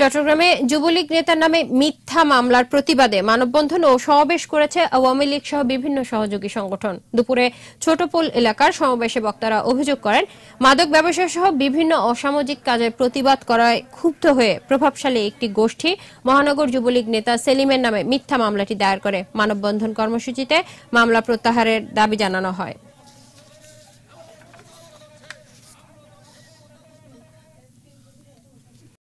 চট্টগ্রামে যুবলীগ নেতার নামে মিথ্যা মামলার প্রতিবাদে মানববন্ধন ও সমাবেশ করেছে আওয়ামী লীগ সহ বিভিন্ন সহযোগী সংগঠন দুপুরে ছোটপুল এলাকার সমাবেশে বক্তারা অভিযোগ করেন মাদক ব্যবসা সহ বিভিন্ন অসামাজিক কাজের প্রতিবাদ করায় ক্ষুব্ধ হয়ে প্রভাবশালী একটি গোষ্ঠী মহানগর যুবলীগ নেতা সেলিমের নামে মিথ্যা মামলাটি দায়ের করে মানববন্ধন কর্মসূচিতে মামলা প্রত্যাহারের দাবি জানানো হয়